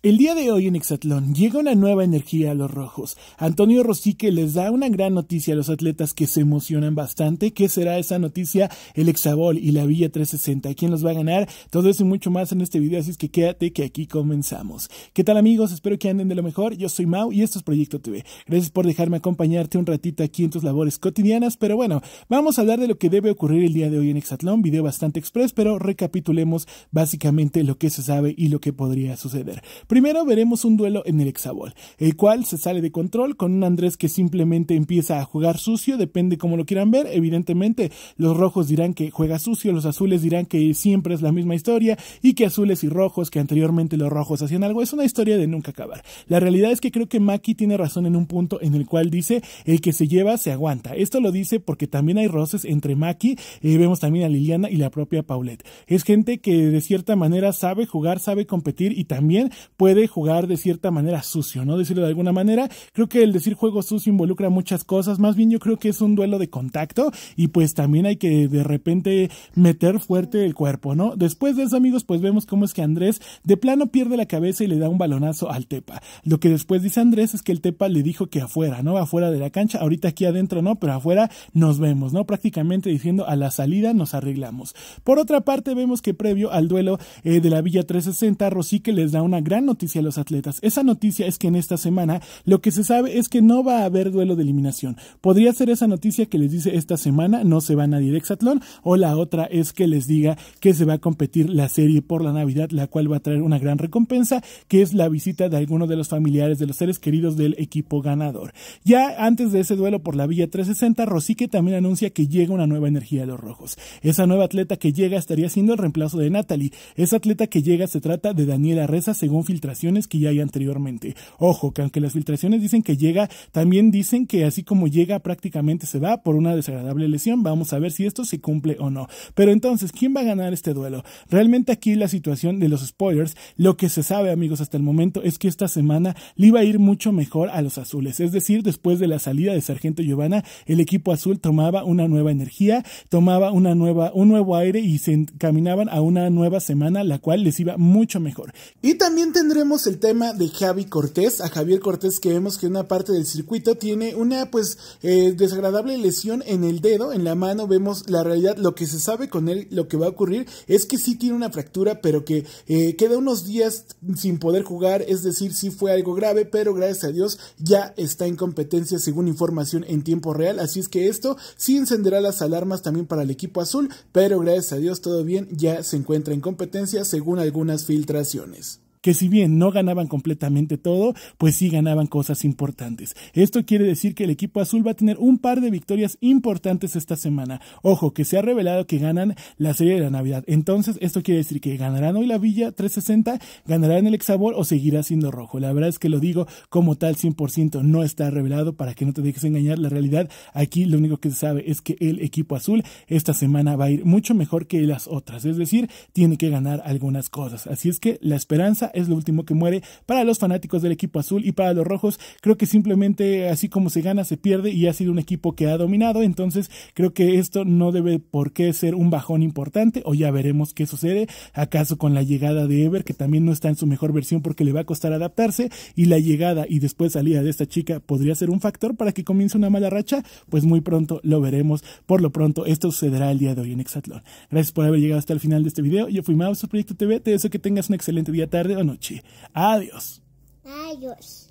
El día de hoy en Hexatlón llega una nueva energía a los rojos. Antonio Rosique les da una gran noticia a los atletas que se emocionan bastante. ¿Qué será esa noticia? El Hexabol y la Villa 360. ¿Quién los va a ganar? Todo eso y mucho más en este video, así es que quédate que aquí comenzamos. ¿Qué tal amigos? Espero que anden de lo mejor. Yo soy Mau y esto es Proyecto TV. Gracias por dejarme acompañarte un ratito aquí en tus labores cotidianas, pero bueno, vamos a hablar de lo que debe ocurrir el día de hoy en Hexatlón. Video bastante express, pero recapitulemos básicamente lo que se sabe y lo que podría suceder. Primero veremos un duelo en el hexabol, el cual se sale de control con un Andrés que simplemente empieza a jugar sucio, depende cómo lo quieran ver, evidentemente los rojos dirán que juega sucio, los azules dirán que siempre es la misma historia y que azules y rojos, que anteriormente los rojos hacían algo, es una historia de nunca acabar. La realidad es que creo que Maki tiene razón en un punto en el cual dice el que se lleva se aguanta. Esto lo dice porque también hay roces entre Maki, y eh, vemos también a Liliana y la propia Paulette. Es gente que de cierta manera sabe jugar, sabe competir y también puede jugar de cierta manera sucio, ¿no? Decirlo de alguna manera. Creo que el decir juego sucio involucra muchas cosas. Más bien yo creo que es un duelo de contacto y pues también hay que de repente meter fuerte el cuerpo, ¿no? Después de eso, amigos, pues vemos cómo es que Andrés de plano pierde la cabeza y le da un balonazo al Tepa. Lo que después dice Andrés es que el Tepa le dijo que afuera, ¿no? Afuera de la cancha, ahorita aquí adentro no, pero afuera nos vemos, ¿no? Prácticamente diciendo a la salida nos arreglamos. Por otra parte, vemos que previo al duelo eh, de la Villa 360, Rosique les da una gran noticia a los atletas. Esa noticia es que en esta semana lo que se sabe es que no va a haber duelo de eliminación. Podría ser esa noticia que les dice esta semana no se va a de Exatlón o la otra es que les diga que se va a competir la serie por la Navidad, la cual va a traer una gran recompensa, que es la visita de alguno de los familiares de los seres queridos del equipo ganador. Ya antes de ese duelo por la Villa 360, Rosique también anuncia que llega una nueva energía a los rojos. Esa nueva atleta que llega estaría siendo el reemplazo de Natalie. Esa atleta que llega se trata de Daniela Reza, según Phil filtraciones que ya hay anteriormente. Ojo, que aunque las filtraciones dicen que llega, también dicen que así como llega prácticamente se va por una desagradable lesión. Vamos a ver si esto se cumple o no. Pero entonces, ¿quién va a ganar este duelo? Realmente aquí la situación de los spoilers, lo que se sabe amigos hasta el momento es que esta semana le iba a ir mucho mejor a los azules. Es decir, después de la salida de Sargento Giovanna, el equipo azul tomaba una nueva energía, tomaba una nueva, un nuevo aire y se encaminaban a una nueva semana la cual les iba mucho mejor. Y también tendríamos tendremos el tema de Javi Cortés, a Javier Cortés que vemos que una parte del circuito tiene una pues eh, desagradable lesión en el dedo, en la mano, vemos la realidad, lo que se sabe con él, lo que va a ocurrir es que sí tiene una fractura, pero que eh, queda unos días sin poder jugar, es decir, sí fue algo grave, pero gracias a Dios ya está en competencia según información en tiempo real, así es que esto sí encenderá las alarmas también para el equipo azul, pero gracias a Dios todo bien, ya se encuentra en competencia según algunas filtraciones que si bien no ganaban completamente todo, pues sí ganaban cosas importantes. Esto quiere decir que el equipo azul va a tener un par de victorias importantes esta semana. Ojo, que se ha revelado que ganan la serie de la Navidad. Entonces, esto quiere decir que ganarán hoy la Villa 360, ganarán el Exabor o seguirá siendo rojo. La verdad es que lo digo como tal 100%, no está revelado para que no te dejes engañar. La realidad aquí lo único que se sabe es que el equipo azul esta semana va a ir mucho mejor que las otras, es decir, tiene que ganar algunas cosas. Así es que la esperanza es lo último que muere para los fanáticos del equipo azul y para los rojos. Creo que simplemente así como se gana, se pierde y ha sido un equipo que ha dominado. Entonces creo que esto no debe por qué ser un bajón importante o ya veremos qué sucede. ¿Acaso con la llegada de Ever, que también no está en su mejor versión porque le va a costar adaptarse y la llegada y después salida de esta chica podría ser un factor para que comience una mala racha? Pues muy pronto lo veremos. Por lo pronto esto sucederá el día de hoy en Exatlón, Gracias por haber llegado hasta el final de este video. Yo fui su Proyecto TV. Te deseo que tengas un excelente día, tarde noche. Adiós. Adiós.